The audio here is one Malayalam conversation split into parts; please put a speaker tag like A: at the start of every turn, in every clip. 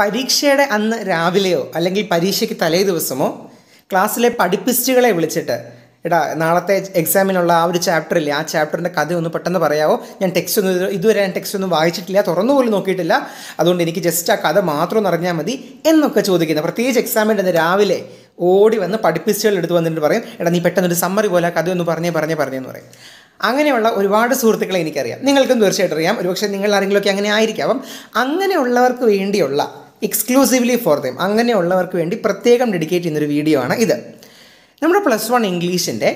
A: പരീക്ഷയുടെ അന്ന് രാവിലെയോ അല്ലെങ്കിൽ പരീക്ഷയ്ക്ക് തലേ ദിവസമോ ക്ലാസ്സിലെ പഠിപ്പിസ്റ്റുകളെ വിളിച്ചിട്ട് എടാ നാളത്തെ എക്സാമിനുള്ള ആ ഒരു ഇല്ലേ ആ ചാപ്റ്ററിൻ്റെ കഥ ഒന്ന് പെട്ടെന്ന് പറയാമോ ഞാൻ ടെക്സ്റ്റ് ഒന്നും ഇതുവരെ ഞാൻ ടെക്സ്റ്റ് ഒന്നും വായിച്ചിട്ടില്ല തുറന്നു പോലും നോക്കിയിട്ടില്ല അതുകൊണ്ട് എനിക്ക് ജസ്റ്റ് ആ കഥ മാത്രം ഒന്ന് അറിഞ്ഞാൽ മതി എന്നൊക്കെ ചോദിക്കുന്നത് പ്രത്യേകിച്ച് എക്സാമിൻ്റെ അന്ന് രാവിലെ ഓടി വന്ന് പഠിപ്പിസ്റ്റുകൾ എടുത്ത് വന്നിട്ട് പറയും എടാ നീ പെട്ടെന്നൊരു സമ്മറി പോലെ ആ കഥ ഒന്ന് പറഞ്ഞേ പറഞ്ഞേ പറഞ്ഞേന്ന് പറയും അങ്ങനെയുള്ള ഒരുപാട് സുഹൃത്തുക്കളെ എനിക്കറിയാം നിങ്ങൾക്കും തീർച്ചയായിട്ടും അറിയാം ഒരുപക്ഷെ നിങ്ങൾ ആരെങ്കിലുമൊക്കെ അങ്ങനെ ആയിരിക്കാം അപ്പം അങ്ങനെയുള്ളവർക്ക് വേണ്ടിയുള്ള എക്സ്ക്ലൂസീവ്ലി ഫോർ ദെയിം അങ്ങനെയുള്ളവർക്ക് വേണ്ടി പ്രത്യേകം ഡെഡിക്കേറ്റ് ചെയ്യുന്നൊരു വീഡിയോ ആണ് ഇത് നമ്മുടെ പ്ലസ് വൺ ഇംഗ്ലീഷിൻ്റെ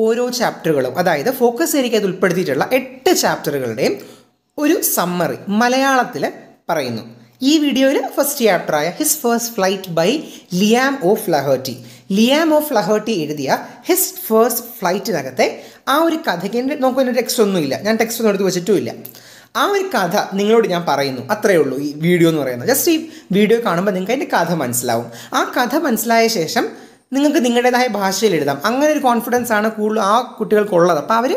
A: ഓരോ ചാപ്റ്ററുകളും അതായത് ഫോക്കസ് ഏരിയയ്ക്ക് അത് ഉൾപ്പെടുത്തിയിട്ടുള്ള എട്ട് ചാപ്റ്ററുകളുടെയും ഒരു സമ്മറി മലയാളത്തിൽ പറയുന്നു ഈ വീഡിയോയിൽ ഫസ്റ്റ് ചാപ്റ്ററായ his first flight by Liam O'Flaherty Liam O'Flaherty എഴുതിയ ഹിസ് ഫേസ്റ്റ് ഫ്ലൈറ്റിനകത്തെ ആ ഒരു കഥയ്ക്ക് നോക്കുമ്പോൾ അതിൻ്റെ ടെക്സ്റ്റ് ഒന്നുമില്ല ഞാൻ ടെക്സ്റ്റ് ഒന്നും എടുത്ത് വെച്ചിട്ടുമില്ല ആ ഒരു കഥ നിങ്ങളോട് ഞാൻ പറയുന്നു അത്രയേ ഉള്ളൂ ഈ വീഡിയോ എന്ന് പറയുന്നത് ജസ്റ്റ് ഈ വീഡിയോ കാണുമ്പോൾ നിങ്ങൾക്ക് അതിൻ്റെ കഥ മനസ്സിലാവും ആ കഥ മനസ്സിലായ ശേഷം നിങ്ങൾക്ക് നിങ്ങളുടേതായ ഭാഷയിൽ എഴുതാം അങ്ങനെ ഒരു കോൺഫിഡൻസ് ആണ് കൂടുതൽ ആ കുട്ടികൾക്കുള്ളത് അപ്പോൾ അവർ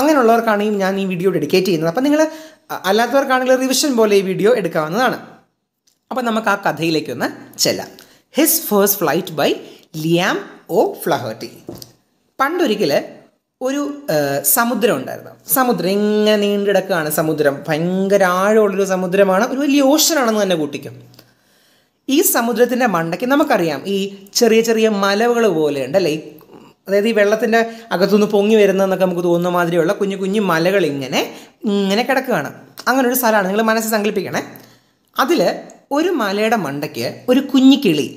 A: അങ്ങനെയുള്ളവർക്കാണ് ഞാൻ ഈ വീഡിയോ ഡെഡിക്കേറ്റ് ചെയ്യുന്നത് അപ്പോൾ നിങ്ങൾ അല്ലാത്തവർക്കാണെങ്കിൽ റിവിഷൻ പോലെ ഈ വീഡിയോ എടുക്കാവുന്നതാണ് അപ്പോൾ നമുക്ക് ആ കഥയിലേക്കൊന്ന് ചെല്ലാം his first flight by Liam O'Flaherty പണ്ടൊരിക്കൽ ഒരു സമുദ്രം ഉണ്ടായിരുന്നു സമുദ്രം ഇങ്ങനെ നീണ്ടിടക്കാണ് സമുദ്രം ഭയങ്കര ആഴമുള്ളൊരു സമുദ്രമാണ് ഒരു വലിയ ഓഷനാണെന്ന് തന്നെ കൂട്ടിക്കും ഈ സമുദ്രത്തിൻ്റെ മണ്ടയ്ക്ക് നമുക്കറിയാം ഈ ചെറിയ ചെറിയ മലവുകൾ പോലെയുണ്ട് അല്ലേ അതായത് ഈ വെള്ളത്തിൻ്റെ അകത്തുനിന്ന് പൊങ്ങി വരുന്നതെന്നൊക്കെ നമുക്ക് തോന്നുന്ന മാതിരിയുള്ള കുഞ്ഞു കുഞ്ഞു മലകൾ ഇങ്ങനെ ഇങ്ങനെ കിടക്കുകയാണ് അങ്ങനെ ഒരു സ്ഥലമാണ് നിങ്ങൾ മനസ്സിൽ സങ്കല്പിക്കണേ അതിൽ ഒരു മലയുടെ മണ്ടയ്ക്ക് ഒരു കുഞ്ഞു കിളി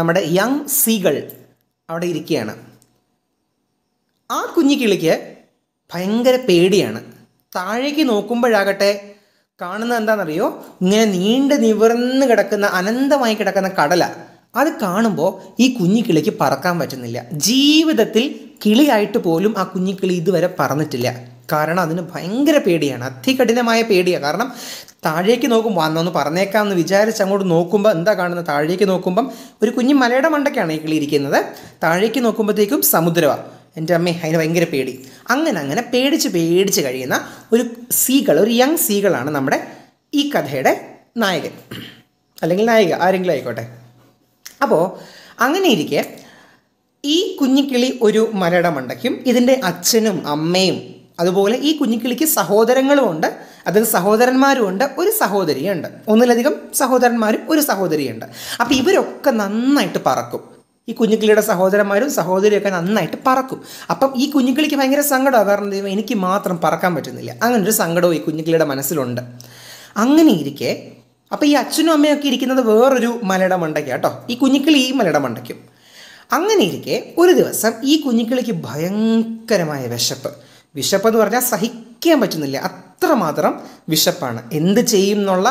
A: നമ്മുടെ യങ് സീകൾ അവിടെ ഇരിക്കുകയാണ് ആ കുഞ്ഞു കിളിക്ക് ഭയങ്കര പേടിയാണ് താഴേക്ക് നോക്കുമ്പോഴാകട്ടെ കാണുന്നത് എന്താണെന്നറിയോ ഇങ്ങനെ നീണ്ട് നിവർന്ന് കിടക്കുന്ന അനന്തമായി കിടക്കുന്ന കടല അത് കാണുമ്പോൾ ഈ കുഞ്ഞു കിളിക്ക് പറക്കാൻ പറ്റുന്നില്ല ജീവിതത്തിൽ കിളിയായിട്ട് പോലും ആ കുഞ്ഞു കിളി ഇതുവരെ പറന്നിട്ടില്ല കാരണം അതിന് ഭയങ്കര പേടിയാണ് അതികഠിനമായ പേടിയാണ് കാരണം താഴേക്ക് നോക്കുമ്പോൾ അന്നൊന്ന് പറഞ്ഞേക്കാമെന്ന് വിചാരിച്ച് അങ്ങോട്ട് നോക്കുമ്പോൾ എന്താ കാണുന്നത് താഴേക്ക് നോക്കുമ്പം ഒരു കുഞ്ഞു മലയുടെ മണ്ടയ്ക്കാണ് ഈ കിളി ഇരിക്കുന്നത് താഴേക്ക് നോക്കുമ്പോഴത്തേക്കും സമുദ്രമാണ് എൻ്റെ അമ്മേ അതിന് ഭയങ്കര പേടി അങ്ങനെ അങ്ങനെ പേടിച്ച് പേടിച്ച് കഴിയുന്ന ഒരു സീകൾ ഒരു യങ് സീകളാണ് നമ്മുടെ ഈ കഥയുടെ നായകൻ അല്ലെങ്കിൽ നായിക ആരെങ്കിലും ആയിക്കോട്ടെ അപ്പോൾ അങ്ങനെ ഇരിക്കെ ഈ കുഞ്ഞിക്കിളി ഒരു മലയുടെ മണ്ടയ്ക്കും ഇതിൻ്റെ അച്ഛനും അമ്മയും അതുപോലെ ഈ കുഞ്ഞിക്കിളിക്ക് സഹോദരങ്ങളുമുണ്ട് അതായത് സഹോദരന്മാരുമുണ്ട് ഒരു സഹോദരിയുണ്ട് ഒന്നിലധികം സഹോദരന്മാരും ഒരു സഹോദരിയുണ്ട് അപ്പോൾ ഇവരൊക്കെ നന്നായിട്ട് പറക്കും ഈ കുഞ്ഞുക്കിളിയുടെ സഹോദരന്മാരും സഹോദരിയൊക്കെ നന്നായിട്ട് പറക്കും അപ്പം ഈ കുഞ്ഞുക്കിളിക്ക് ഭയങ്കര സങ്കടമാണ് കാരണം എനിക്ക് മാത്രം പറക്കാൻ പറ്റുന്നില്ല അങ്ങനൊരു സങ്കടവും ഈ കുഞ്ഞുക്കിളിയുടെ മനസ്സിലുണ്ട് അങ്ങനെ ഇരിക്കെ അപ്പോൾ ഈ അച്ഛനും അമ്മയൊക്കെ ഇരിക്കുന്നത് വേറൊരു മലയുടെ മണ്ടയ്ക്ക് കേട്ടോ ഈ കുഞ്ഞുക്കിളി ഈ മലയുടെ മണ്ടയ്ക്കും അങ്ങനെ ഇരിക്കെ ഒരു ദിവസം ഈ കുഞ്ഞുക്കിളിക്ക് ഭയങ്കരമായ വിശപ്പ് വിശപ്പ് എന്ന് പറഞ്ഞാൽ സഹിക്കാൻ പറ്റുന്നില്ല അത്രമാത്രം വിശപ്പാണ് എന്ത് ചെയ്യും എന്നുള്ള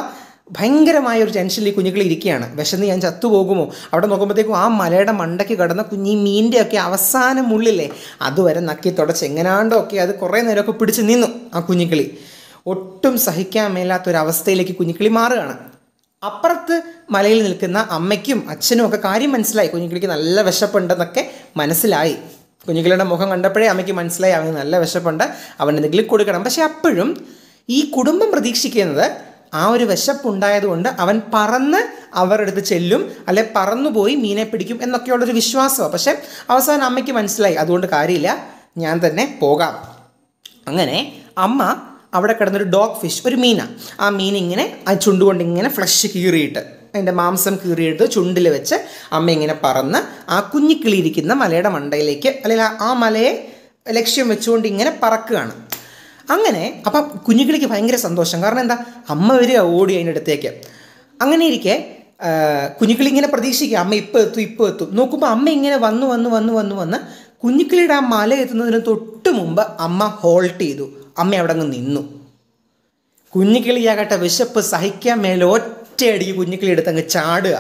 A: ഭയങ്കരമായ ഒരു ടെൻഷനിൽ ഈ കുഞ്ഞുങ്ങൾ ഇരിക്കുകയാണ് വിശന്ന് ഞാൻ ചത്തുപോകുമോ അവിടെ നോക്കുമ്പോഴത്തേക്കും ആ മലയുടെ മണ്ടയ്ക്ക് കടന്ന കുഞ്ഞി മീൻ്റെ ഒക്കെ അവസാനം ഉള്ളില്ലേ അതുവരെ നക്കി തുടച്ച് എങ്ങനാണ്ടൊക്കെ അത് കുറേ നേരമൊക്കെ പിടിച്ച് നിന്നു ആ കുഞ്ഞുങ്ങളി ഒട്ടും സഹിക്കാൻ മേലാത്തൊരവസ്ഥയിലേക്ക് കുഞ്ഞുക്കിളി മാറുകയാണ് അപ്പുറത്ത് മലയിൽ നിൽക്കുന്ന അമ്മയ്ക്കും അച്ഛനും ഒക്കെ കാര്യം മനസ്സിലായി കുഞ്ഞുക്കിളിക്ക് നല്ല വിശപ്പുണ്ടെന്നൊക്കെ മനസ്സിലായി കുഞ്ഞുങ്ങളുടെ മുഖം കണ്ടപ്പോഴേ അമ്മയ്ക്ക് മനസ്സിലായി അവന് നല്ല വിശപ്പുണ്ട് അവൻ എന്തെങ്കിലും കൊടുക്കണം പക്ഷേ അപ്പോഴും ഈ കുടുംബം പ്രതീക്ഷിക്കുന്നത് ആ ഒരു വിശപ്പുണ്ടായതുകൊണ്ട് അവൻ പറന്ന് അവരുടെ അടുത്ത് ചെല്ലും അല്ലെ പറന്നുപോയി മീനെ പിടിക്കും എന്നൊക്കെയുള്ളൊരു വിശ്വാസമാണ് പക്ഷേ അവസാനം അമ്മയ്ക്ക് മനസ്സിലായി അതുകൊണ്ട് കാര്യമില്ല ഞാൻ തന്നെ പോകാം അങ്ങനെ അമ്മ അവിടെ കിടന്നൊരു ഡോഗ് ഫിഷ് ഒരു മീനാണ് ആ മീനിങ്ങനെ ഇങ്ങനെ ആ ചുണ്ടുകൊണ്ട് ഇങ്ങനെ ഫ്ലഷ് കീറിയിട്ട് അതിൻ്റെ മാംസം കീറിയിട്ട് ചുണ്ടിൽ വെച്ച് അമ്മ ഇങ്ങനെ പറന്ന് ആ കുഞ്ഞിക്കിളിയിരിക്കുന്ന മലയുടെ മണ്ടയിലേക്ക് അല്ലെങ്കിൽ ആ മലയെ ലക്ഷ്യം വെച്ചുകൊണ്ട് ഇങ്ങനെ പറക്കുകയാണ് അങ്ങനെ അപ്പം കുഞ്ഞുകിളിക്ക് ഭയങ്കര സന്തോഷം കാരണം എന്താ അമ്മ വരിക ഓടി അതിൻ്റെ അടുത്തേക്ക് അങ്ങനെ ഇരിക്കെ കുഞ്ഞുക്കിളി ഇങ്ങനെ പ്രതീക്ഷിക്കുക അമ്മ ഇപ്പോൾ എത്തും ഇപ്പോൾ എത്തും നോക്കുമ്പോൾ അമ്മ ഇങ്ങനെ വന്നു വന്നു വന്നു വന്നു വന്ന് കുഞ്ഞുക്കിളിയുടെ ആ മല എത്തുന്നതിന് തൊട്ട് മുമ്പ് അമ്മ ഹോൾട്ട് ചെയ്തു അമ്മ അവിടെ അങ്ങ് നിന്നു കുഞ്ഞുക്കിളിയാകട്ടെ വിശപ്പ് സഹിക്കാൻ മേലെ ഒറ്റയടിക്ക് കുഞ്ഞുക്കിളി എടുത്തങ്ങ് ചാടുക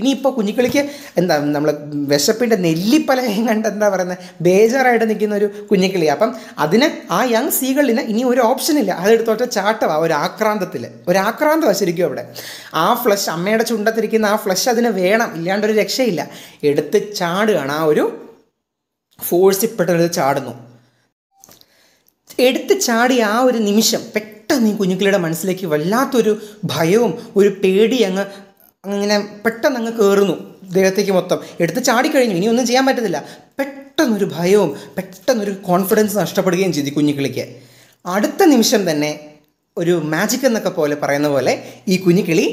A: ഇനിയിപ്പോൾ കുഞ്ഞിക്കിളിക്ക് എന്താ നമ്മൾ വിശപ്പിൻ്റെ നെല്ലിപ്പലകയും കണ്ട് എന്താ പറയുന്നത് ബേജാറായിട്ട് നിൽക്കുന്ന ഒരു കുഞ്ഞിക്കിളി അപ്പം അതിന് ആ യങ് സീകളിന് ഇനി ഒരു ഓപ്ഷനില്ല അതെടുത്തോട്ട് ചാട്ടവാ ഒരു ആക്രാന്തത്തിൽ ഒരു ആക്രാന്തമാണ് ശരിക്കും അവിടെ ആ ഫ്ലഷ് അമ്മയുടെ ചുണ്ടത്തിരിക്കുന്ന ആ ഫ്ലഷ് അതിന് വേണം ഇല്ലാണ്ടൊരു രക്ഷയില്ല എടുത്ത് ചാടുകയാണ് ആ ഒരു ഫോഴ്സിൽപ്പെട്ടൊരു ചാടുന്നു എടുത്ത് ചാടി ആ ഒരു നിമിഷം പെട്ടെന്ന് ഈ കുഞ്ഞുക്കിളിയുടെ മനസ്സിലേക്ക് വല്ലാത്തൊരു ഭയവും ഒരു പേടി അങ്ങ് അങ്ങനെ പെട്ടെന്ന് അങ്ങ് കയറുന്നു ദേഹത്തേക്ക് മൊത്തം എടുത്ത് ചാടിക്കഴിഞ്ഞു ഇനി ഒന്നും ചെയ്യാൻ പറ്റത്തില്ല പെട്ടെന്നൊരു ഭയവും പെട്ടെന്നൊരു കോൺഫിഡൻസ് നഷ്ടപ്പെടുകയും ചെയ്തു കുഞ്ഞിക്കിളിക്ക് അടുത്ത നിമിഷം തന്നെ ഒരു മാജിക് എന്നൊക്കെ പോലെ പറയുന്ന പോലെ ഈ കുഞ്ഞിക്കിളി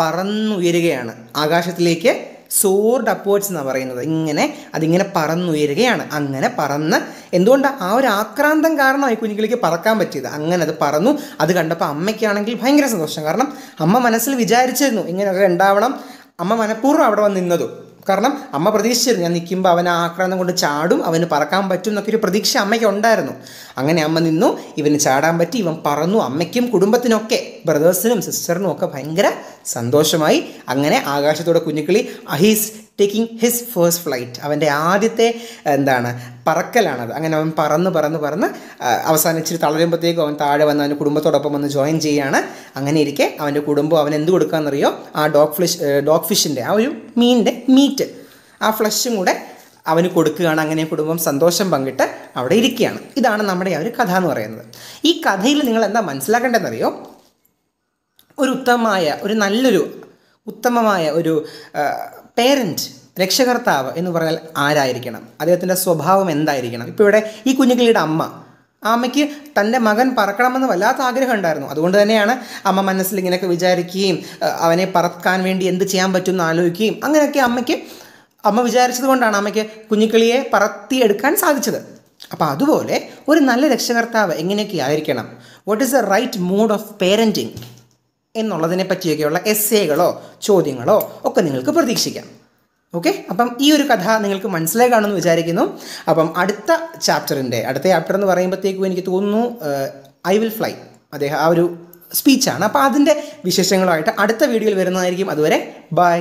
A: പറന്നുയരുകയാണ് ആകാശത്തിലേക്ക് സോർഡ് അപ്വേർഡ്സ് എന്നാണ് പറയുന്നത് ഇങ്ങനെ അതിങ്ങനെ പറന്നുയരുകയാണ് അങ്ങനെ പറന്ന് എന്തുകൊണ്ടാണ് ആ ഒരു ആക്രാന്തം കാരണമായി കുഞ്ഞുകിളിക്ക് പറക്കാൻ പറ്റിയത് അങ്ങനെ അത് പറന്നു അത് കണ്ടപ്പോൾ അമ്മയ്ക്കാണെങ്കിൽ ഭയങ്കര സന്തോഷം കാരണം അമ്മ മനസ്സിൽ വിചാരിച്ചിരുന്നു ഇങ്ങനെയൊക്കെ ഉണ്ടാവണം അമ്മ മനഃപൂർവ്വം അവിടെ വന്ന് നിന്നതും കാരണം അമ്മ പ്രതീക്ഷിച്ചിരുന്നു ഞാൻ നിൽക്കുമ്പോൾ അവൻ ആക്രാന്തം കൊണ്ട് ചാടും അവന് പറക്കാൻ പറ്റും എന്നൊക്കെ ഒരു പ്രതീക്ഷ അമ്മയ്ക്ക് ഉണ്ടായിരുന്നു അങ്ങനെ അമ്മ നിന്നു ഇവന് ചാടാൻ പറ്റി ഇവൻ പറന്നു അമ്മയ്ക്കും കുടുംബത്തിനൊക്കെ ബ്രദേഴ്സിനും സിസ്റ്ററിനും ഒക്കെ ഭയങ്കര സന്തോഷമായി അങ്ങനെ ആകാശത്തോടെ കുഞ്ഞുക്കിളി ah he's taking his first flight അവൻ്റെ ആദ്യത്തെ എന്താണ് പറക്കലാണത് അങ്ങനെ അവൻ പറന്ന് പറന്ന് പറന്ന് അവസാനം ഇച്ചിരി തളരുമ്പോഴത്തേക്കും അവൻ താഴെ വന്ന് അവൻ്റെ കുടുംബത്തോടൊപ്പം വന്ന് ജോയിൻ ചെയ്യുകയാണ് അങ്ങനെ ഇരിക്കെ അവൻ്റെ കുടുംബം അവൻ എന്ത് കൊടുക്കുകയെന്നറിയോ ആ ഡോഗ് ഫ്ലിഷ് ഡോഗ് ഫിഷിൻ്റെ ആ ഒരു മീനിൻ്റെ മീറ്റ് ആ ഫ്ലഷും കൂടെ അവന് കൊടുക്കുകയാണ് അങ്ങനെ കുടുംബം സന്തോഷം പങ്കിട്ട് അവിടെ ഇരിക്കുകയാണ് ഇതാണ് നമ്മുടെ ആ ഒരു കഥ എന്ന് പറയുന്നത് ഈ കഥയിൽ നിങ്ങൾ എന്താ മനസ്സിലാക്കേണ്ടതെന്നറിയോ ഒരു ഉത്തമമായ ഒരു നല്ലൊരു ഉത്തമമായ ഒരു പേരൻറ്റ് രക്ഷകർത്താവ് എന്ന് പറഞ്ഞാൽ ആരായിരിക്കണം അദ്ദേഹത്തിൻ്റെ സ്വഭാവം എന്തായിരിക്കണം ഇപ്പോൾ ഇവിടെ ഈ കുഞ്ഞുങ്ങളുടെ അമ്മ അമ്മയ്ക്ക് തൻ്റെ മകൻ പറക്കണമെന്ന് വല്ലാത്ത ആഗ്രഹം ഉണ്ടായിരുന്നു അതുകൊണ്ട് തന്നെയാണ് അമ്മ മനസ്സിൽ ഇങ്ങനെയൊക്കെ വിചാരിക്കുകയും അവനെ പറക്കാൻ വേണ്ടി എന്ത് ചെയ്യാൻ എന്ന് ആലോചിക്കുകയും അങ്ങനെയൊക്കെ അമ്മയ്ക്ക് അമ്മ വിചാരിച്ചത് കൊണ്ടാണ് അമ്മയ്ക്ക് കുഞ്ഞുക്കിളിയെ പറത്തിയെടുക്കാൻ സാധിച്ചത് അപ്പോൾ അതുപോലെ ഒരു നല്ല രക്ഷകർത്താവ് എങ്ങനെയൊക്കെ ആയിരിക്കണം what is the right mood of parenting എന്നുള്ളതിനെ പറ്റിയൊക്കെയുള്ള എസ്സേകളോ ചോദ്യങ്ങളോ ഒക്കെ നിങ്ങൾക്ക് പ്രതീക്ഷിക്കാം ഓക്കെ അപ്പം ഈ ഒരു കഥ നിങ്ങൾക്ക് മനസ്സിലായി കാണുമെന്ന് വിചാരിക്കുന്നു അപ്പം അടുത്ത ചാപ്റ്ററിൻ്റെ അടുത്ത ചാപ്റ്റർ എന്ന് പറയുമ്പോഴത്തേക്കും എനിക്ക് തോന്നുന്നു ഐ വിൽ ഫ്ലൈ അദ്ദേഹം ആ ഒരു സ്പീച്ചാണ് അപ്പോൾ അതിൻ്റെ വിശേഷങ്ങളുമായിട്ട് അടുത്ത വീഡിയോയിൽ വരുന്നതായിരിക്കും അതുവരെ ബൈ